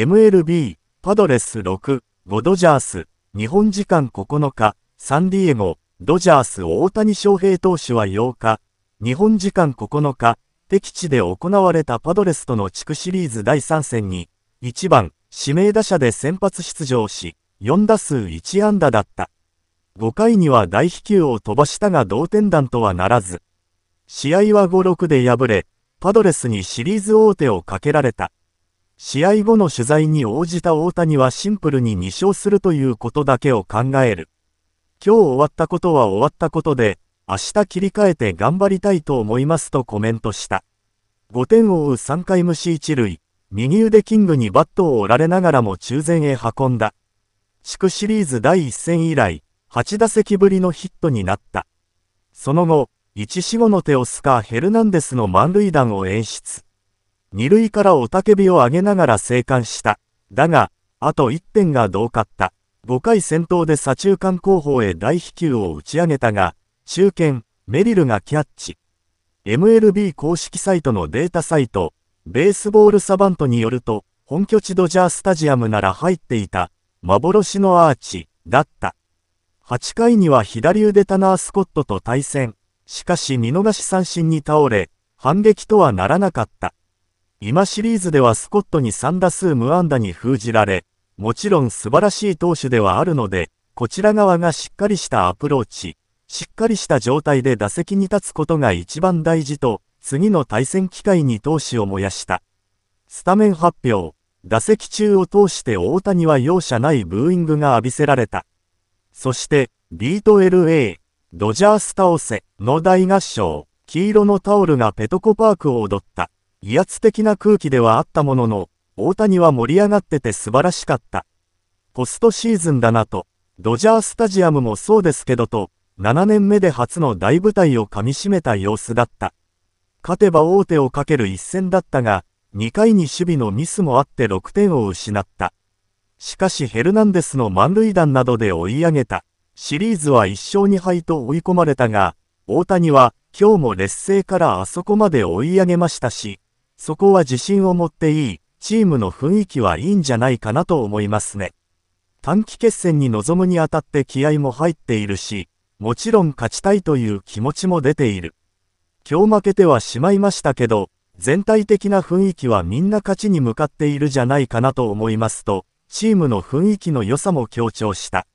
MLB、パドレス6、5ドジャース、日本時間9日、サンディエゴ、ドジャース大谷翔平投手は8日、日本時間9日、敵地で行われたパドレスとの地区シリーズ第3戦に、1番、指名打者で先発出場し、4打数1安打だった。5回には大飛球を飛ばしたが同点弾とはならず、試合は5-6で敗れ、パドレスにシリーズ王手をかけられた。試合後の取材に応じた大谷はシンプルに2勝するということだけを考える。今日終わったことは終わったことで、明日切り替えて頑張りたいと思いますとコメントした。5点を追う3回無視塁、右腕キングにバットを折られながらも中前へ運んだ。地区シリーズ第1戦以来、8打席ぶりのヒットになった。その後、1死後の手をスカー・ヘルナンデスの満塁弾を演出。二塁から雄たけびを上げながら生還した。だが、あと1点が遠かった。5回戦闘で左中間後方へ大飛球を打ち上げたが、中堅、メリルがキャッチ。MLB 公式サイトのデータサイト、ベースボールサバントによると、本拠地ドジャースタジアムなら入っていた、幻のアーチ、だった。8回には左腕タナー・スコットと対戦。しかし見逃し三振に倒れ、反撃とはならなかった。今シリーズではスコットに3打数無安打に封じられ、もちろん素晴らしい投手ではあるので、こちら側がしっかりしたアプローチ、しっかりした状態で打席に立つことが一番大事と、次の対戦機会に投手を燃やした。スタメン発表、打席中を通して大谷は容赦ないブーイングが浴びせられた。そして、ビート LA、ドジャース倒せの大合唱、黄色のタオルがペトコパークを踊った。威圧的な空気ではあったものの、大谷は盛り上がってて素晴らしかった。ポストシーズンだなと、ドジャースタジアムもそうですけどと、7年目で初の大舞台をかみしめた様子だった。勝てば王手をかける一戦だったが、2回に守備のミスもあって6点を失った。しかしヘルナンデスの満塁弾などで追い上げた。シリーズは1勝2敗と追い込まれたが、大谷は今日も劣勢からあそこまで追い上げましたし、そこは自信を持っていい、チームの雰囲気はいいんじゃないかなと思いますね。短期決戦に臨むにあたって気合も入っているし、もちろん勝ちたいという気持ちも出ている。今日負けてはしまいましたけど、全体的な雰囲気はみんな勝ちに向かっているじゃないかなと思いますと、チームの雰囲気の良さも強調した。